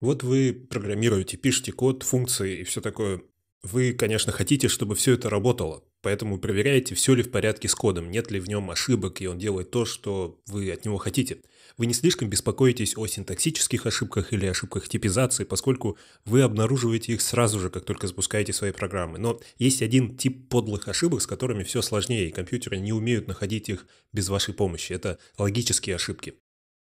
Вот вы программируете, пишете код, функции и все такое. Вы, конечно, хотите, чтобы все это работало, поэтому проверяете, все ли в порядке с кодом, нет ли в нем ошибок, и он делает то, что вы от него хотите. Вы не слишком беспокоитесь о синтаксических ошибках или ошибках типизации, поскольку вы обнаруживаете их сразу же, как только запускаете свои программы. Но есть один тип подлых ошибок, с которыми все сложнее, и компьютеры не умеют находить их без вашей помощи. Это логические ошибки.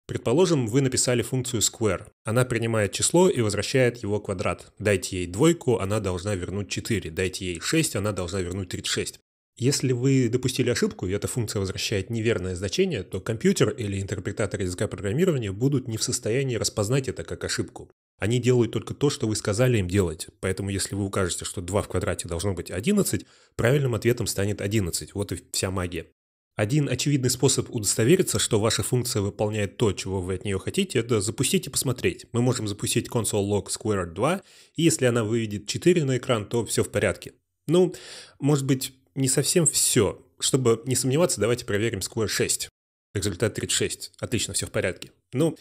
Предположим, вы написали функцию square. Она принимает число и возвращает его квадрат. Дайте ей двойку, она должна вернуть 4. Дайте ей 6, она должна вернуть 36. Если вы допустили ошибку, и эта функция возвращает неверное значение, то компьютер или интерпретатор языка программирования будут не в состоянии распознать это как ошибку. Они делают только то, что вы сказали им делать. Поэтому если вы укажете, что 2 в квадрате должно быть 11, правильным ответом станет 11. Вот и вся магия. Один очевидный способ удостовериться, что ваша функция выполняет то, чего вы от нее хотите, это запустить и посмотреть. Мы можем запустить console log squared 2, и если она выведет 4 на экран, то все в порядке. Ну, может быть, не совсем все. Чтобы не сомневаться, давайте проверим square 6. Результат 36. Отлично, все в порядке. Ну,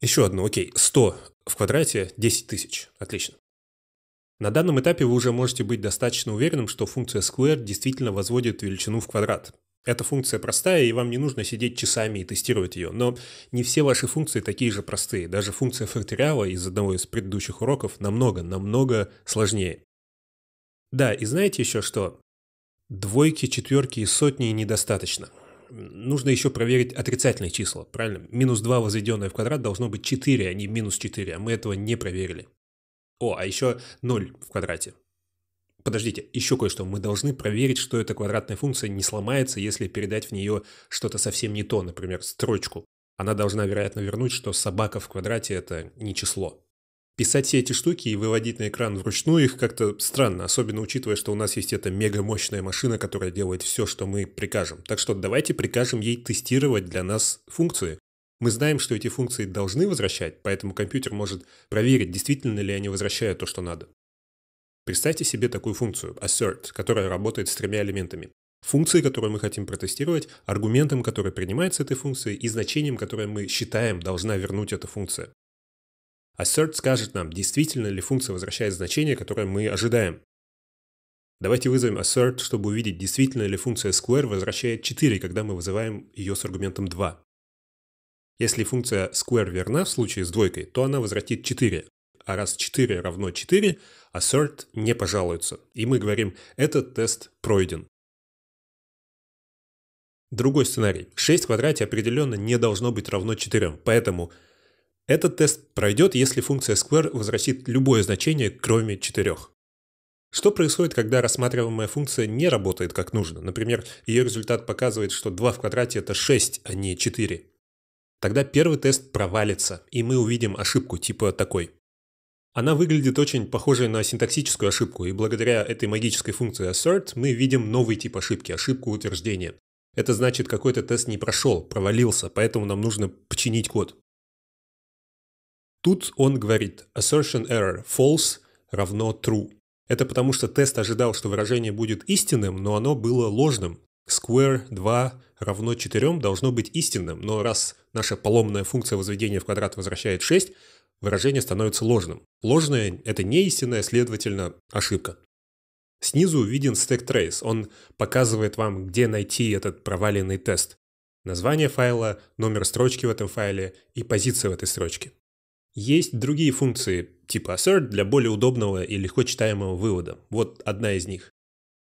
еще одно, окей. 100 в квадрате 10 тысяч. Отлично. На данном этапе вы уже можете быть достаточно уверенным, что функция square действительно возводит величину в квадрат. Эта функция простая, и вам не нужно сидеть часами и тестировать ее. Но не все ваши функции такие же простые. Даже функция факториала из одного из предыдущих уроков намного, намного сложнее. Да, и знаете еще что? Двойки, четверки и сотни недостаточно. Нужно еще проверить отрицательные числа, правильно? Минус 2, возведенное в квадрат, должно быть 4, а не минус 4, а мы этого не проверили. О, а еще 0 в квадрате. Подождите, еще кое-что. Мы должны проверить, что эта квадратная функция не сломается, если передать в нее что-то совсем не то, например, строчку. Она должна, вероятно, вернуть, что собака в квадрате – это не число. Писать все эти штуки и выводить на экран вручную их как-то странно, особенно учитывая, что у нас есть эта мега мощная машина, которая делает все, что мы прикажем. Так что давайте прикажем ей тестировать для нас функции. Мы знаем, что эти функции должны возвращать, поэтому компьютер может проверить, действительно ли они возвращают то, что надо. Представьте себе такую функцию assert, которая работает с тремя элементами. Функции, которую мы хотим протестировать, аргументом, который принимается этой функцией, и значением, которое мы считаем должна вернуть эта функция. Assert скажет нам, действительно ли функция возвращает значение, которое мы ожидаем. Давайте вызовем assert, чтобы увидеть, действительно ли функция square возвращает 4, когда мы вызываем ее с аргументом 2. Если функция square верна в случае с двойкой, то она возвратит 4, а раз 4 равно 4, assert не пожалуется. И мы говорим, этот тест пройден. Другой сценарий. 6 в квадрате определенно не должно быть равно 4, поэтому этот тест пройдет, если функция square возвратит любое значение, кроме 4. Что происходит, когда рассматриваемая функция не работает как нужно? Например, ее результат показывает, что 2 в квадрате это 6, а не 4. Тогда первый тест провалится, и мы увидим ошибку типа такой. Она выглядит очень похожей на синтаксическую ошибку, и благодаря этой магической функции assert мы видим новый тип ошибки – ошибку утверждения. Это значит, какой-то тест не прошел, провалился, поэтому нам нужно починить код. Тут он говорит assertion error false равно true. Это потому что тест ожидал, что выражение будет истинным, но оно было ложным. Square 2 равно 4 должно быть истинным, но раз наша поломная функция возведения в квадрат возвращает 6, выражение становится ложным. Ложное – это не следовательно, ошибка. Снизу виден stack trace. Он показывает вам, где найти этот проваленный тест. Название файла, номер строчки в этом файле и позиция в этой строчке. Есть другие функции типа assert для более удобного и легко читаемого вывода. Вот одна из них.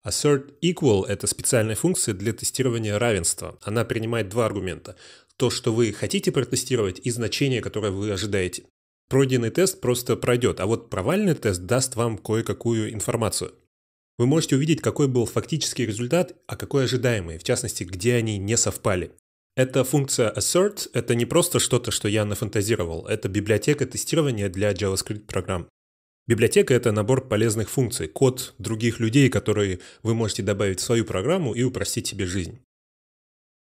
Assert equal – это специальная функция для тестирования равенства. Она принимает два аргумента. То, что вы хотите протестировать, и значение, которое вы ожидаете пройденный тест просто пройдет, а вот провальный тест даст вам кое-какую информацию. Вы можете увидеть, какой был фактический результат, а какой ожидаемый, в частности, где они не совпали. Эта функция assert — это не просто что-то, что я нафантазировал, это библиотека тестирования для JavaScript-программ. Библиотека — это набор полезных функций, код других людей, которые вы можете добавить в свою программу и упростить себе жизнь.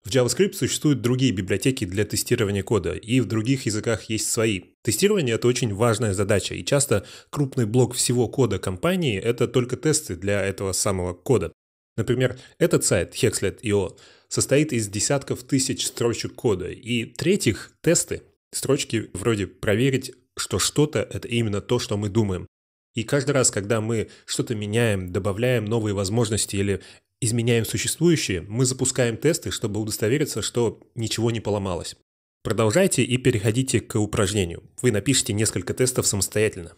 В JavaScript существуют другие библиотеки для тестирования кода, и в других языках есть свои. Тестирование — это очень важная задача, и часто крупный блок всего кода компании — это только тесты для этого самого кода. Например, этот сайт Hexlet.io состоит из десятков тысяч строчек кода, и третьих — тесты, строчки вроде «проверить», что что-то — это именно то, что мы думаем. И каждый раз, когда мы что-то меняем, добавляем новые возможности или изменяем существующие, мы запускаем тесты, чтобы удостовериться, что ничего не поломалось. Продолжайте и переходите к упражнению. Вы напишите несколько тестов самостоятельно.